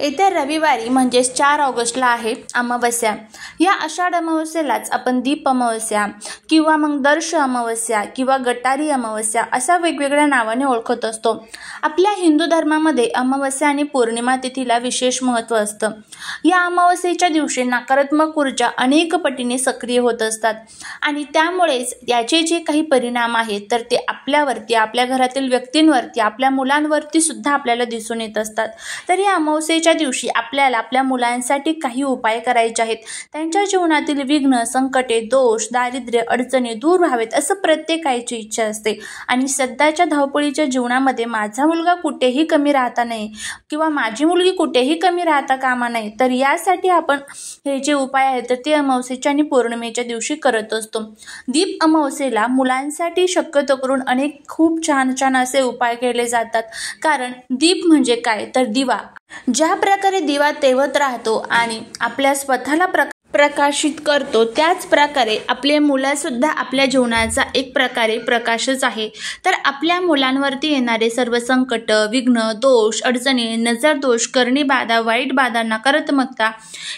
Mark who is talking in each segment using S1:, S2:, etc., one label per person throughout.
S1: येत्या रविवारी म्हणजेच चार ऑगस्टला आहे अमावस्या या आषाढ अमावस्येलाच आपण दीप अमावस्या किंवा मग दर्श अमावस्या किंवा गटारी अमावस्या अशा वेगवेगळ्या नावाने ओळखत असतो आपल्या हिंदू धर्मामध्ये अमावस्या आणि पौर्णिमा तिथीला विशेष महत्त्व असतं या अमावस्येच्या दिवशी नकारात्मक ऊर्जा अनेक पटीने सक्रिय होत असतात आणि त्यामुळेच याचे जे काही परिणाम आहेत तर ते आपल्यावरती आपल्या घरातील व्यक्तींवरती आपल्या मुलांवरती सुद्धा आपल्याला दिसून येत असतात तर या अमावस्येच्या आजच्या दिवशी आपल्याला आपल्या मुलांसाठी काही उपाय करायचे आहेत त्यांच्या जीवनातील विघ्न संकटे दोष दारिद्र्य अडचणी दूर व्हावेत असं प्रत्येकाची इच्छा असते आणि सध्याच्या धावपळीच्या जीवनामध्ये माझा मुलगा कुठेही कमी राहता नाही किंवा माझी मुलगी कुठेही कमी राहता कामा नाही तर यासाठी आपण हे जे उपाय आहेत तर ते अमावस्येच्या आणि पौर्णिमेच्या दिवशी करत असतो दीप अमावस्येला मुलांसाठी शक्यतो करून अनेक खूप छान छान असे उपाय केले जातात कारण दीप म्हणजे काय तर दिवा ज्या प्रकारे दिवा तेवत राहतो आणि आपल्या स्वतःला प्रकाश प्रकाशित करतो त्याच प्रकारे आपले मुलंसुद्धा आपल्या जीवनाचा एक प्रकारे प्रकाशच आहे तर आपल्या मुलांवरती येणारे सर्व संकट विघ्न दोष अडचणी नजर दोष करणी बाधा वाईट बाधा नकारात्मकता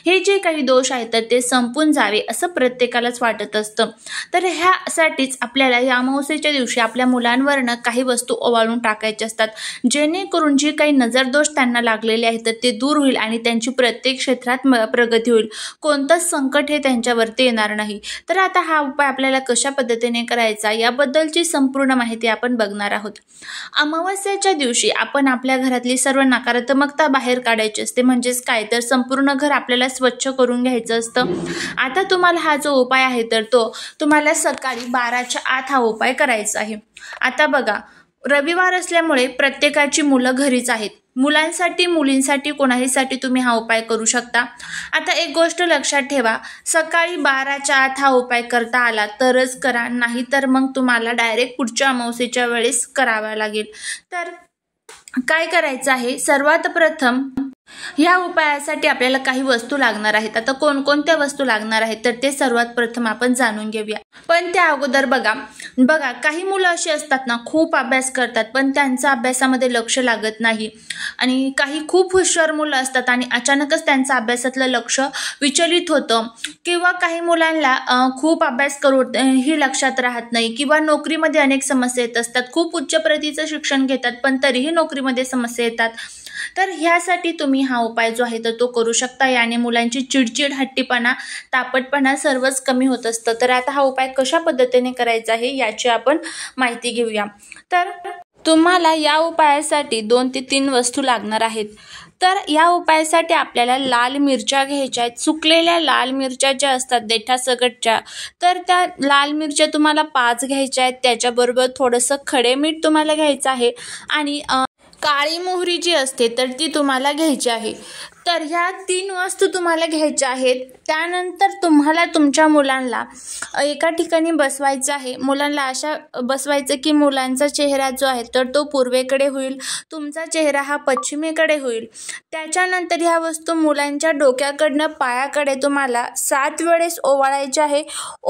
S1: हे जे काही दोष आहेत तर ते संपून जावे असं प्रत्येकालाच वाटत असतं तर ह्यासाठीच आपल्याला या अमावस्येच्या दिवशी आपल्या मुलांवरनं काही वस्तू ओवाळून टाकायच्या असतात जेणेकरून जे काही नजरदोष त्यांना लागलेले आहेत तर ते दूर होईल आणि त्यांची प्रत्येक क्षेत्रात प्रगती होईल कोणतं कोणतंच संकट हे त्यांच्यावरती येणार नाही तर आता हा उपाय आपल्याला कशा पद्धतीने करायचा याबद्दलची संपूर्ण माहिती आपण बघणार आहोत अमावस्याच्या दिवशी आपण आपल्या घरातली सर्व नकारात्मकता बाहेर काढायची असते म्हणजेच काय तर संपूर्ण घर आपल्याला स्वच्छ करून घ्यायचं असतं आता तुम्हाला हा जो उपाय आहे तर तो तुम्हाला सकाळी बाराच्या आत हा उपाय करायचा आहे आता बघा रविवार असल्यामुळे प्रत्येकाची मुलं घरीच आहेत मुलांसाठी मुलींसाठी कोणाहीसाठी तुम्ही हा उपाय करू शकता आता एक गोष्ट लक्षात ठेवा सकाळी बाराच्या आत हा उपाय करता आला तरच करा नाही तर मग तुम्हाला डायरेक्ट पुढच्या अमावस्येच्या वेळेस करावा लागेल तर काय करायचं आहे सर्वात प्रथम ह्या उपायासाठी आपल्याला काही वस्तू लागणार आहेत आता कोणकोणत्या वस्तू लागणार आहेत तर ते सर्वात प्रथम आपण जाणून घेऊया पण त्या अगोदर बघा बघा काही मुलं अशी असतात ना खूप अभ्यास करतात पण त्यांचा अभ्यासामध्ये लक्ष लागत नाही आणि काही खूप हुशार मुलं असतात आणि अचानकच त्यांचं अभ्यासातलं लक्ष विचलित होतं किंवा काही मुलांना खूप अभ्यास करू ही लक्षात राहत नाही किंवा नोकरीमध्ये अनेक समस्या येत असतात खूप उच्च प्रतीचं शिक्षण घेतात पण तरीही नोकरीमध्ये समस्या येतात तर ह्यासाठी तुम्ही हा उपाय जो आहे तर तो करू शकता याने मुलांची चिडचिड हट्टीपणा तापटपणा सर्वच कमी होत असतं तर आता हा उपाय कशा पद्धतीने करायचा आहे याची आपण माहिती घेऊया तर तुम्हाला या उपायासाठी दोन ते तीन वस्तू लागणार आहेत तर या उपायासाठी आपल्याला लाल मिरच्या घ्यायच्या आहेत सुकलेल्या लाल मिरच्या ज्या असतात देठासकटच्या तर त्या लाल मिरच्या तुम्हाला पाच घ्यायच्या आहेत त्याच्याबरोबर थोडंसं खडे मीठ तुम्हाला घ्यायचं आहे आणि काळी मोहरी जी असते तर ती तुम्हाला घ्यायची आहे तर ह्या तीन वस्तू तुम्हाला घ्यायच्या आहेत त्यानंतर तुम्हाला तुमच्या मुलांना एका ठिकाणी बसवायचं आहे मुलांना अशा बसवायचं की मुलांचा चेहरा जो आहे तर तो पूर्वेकडे होईल तुमचा चेहरा हा पश्चिमेकडे होईल त्याच्यानंतर ह्या वस्तू मुलांच्या डोक्याकडनं पायाकडे तुम्हाला सात वेळेस ओवाळायचे आहे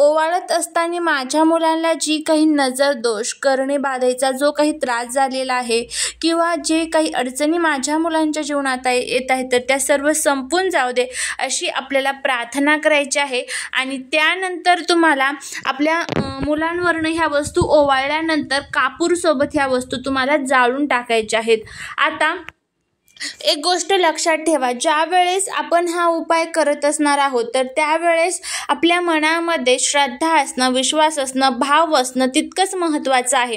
S1: ओवाळत असताना माझ्या मुलांना जी काही नजर दोष करणे बाधायचा जो काही त्रास झालेला आहे किंवा जे काही अडचणी माझ्या मुलांच्या जीवनात येत आहेत तर त्या सर्व संपून जाऊ दे अशी आपल्याला प्रार्थना करायची आहे आणि त्यानंतर तुम्हाला आपल्या मुलांवरनं ह्या वस्तू ओवाळल्यानंतर कापूरसोबत ह्या वस्तू तुम्हाला जाळून टाकायच्या आहेत आता एक गोष्ट लक्षात ठेवा ज्या वेळेस आपण हा उपाय करत असणार आहोत तर त्यावेळेस आपल्या मनामध्ये श्रद्धा असणं विश्वास असणं भाव असणं तितकंच महत्त्वाचं आहे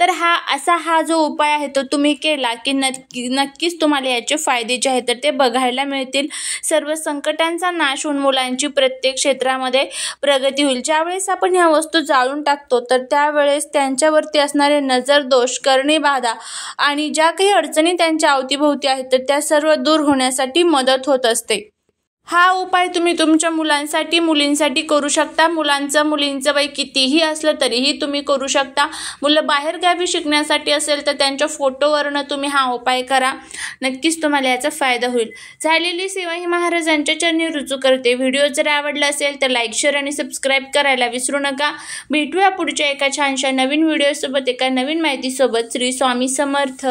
S1: तर हा असा हा जो उपाय आहे तो तुम्ही केला की नक्की नक्कीच तुम्हाला याचे फायदे जे आहेत तर ते बघायला मिळतील सर्व संकटांचा नाश होऊन मुलांची प्रत्येक क्षेत्रामध्ये प्रगती होईल ज्यावेळेस आपण ह्या वस्तू जाळून टाकतो तर त्यावेळेस त्यांच्यावरती असणारे नजर दोष करणे बाधा आणि ज्या काही अडचणी त्यांच्या अवतीभोवती आहेत आहेत तर त्या सर्व दूर होण्यासाठी मदत होत असते हा उपाय तुम्ही तुमच्या मुलांसाठी मुलींसाठी करू शकता मुलांचं मुलींचं वय कितीही असलं तरीही तुम्ही करू शकता मुलं बाहेरगावी शिकण्यासाठी असेल तर त्यांच्या फोटोवरनं तुम्ही हा उपाय करा नक्कीच तुम्हाला याचा फायदा होईल झालेली सेवा ही महाराजांच्या चरणी रुजू करते व्हिडिओ जर आवडला असेल तर लाईक शेअर आणि सबस्क्राईब करायला विसरू नका भेटूया पुढच्या एका छानशा नवीन व्हिडिओसोबत एका नवीन माहितीसोबत श्री स्वामी समर्थ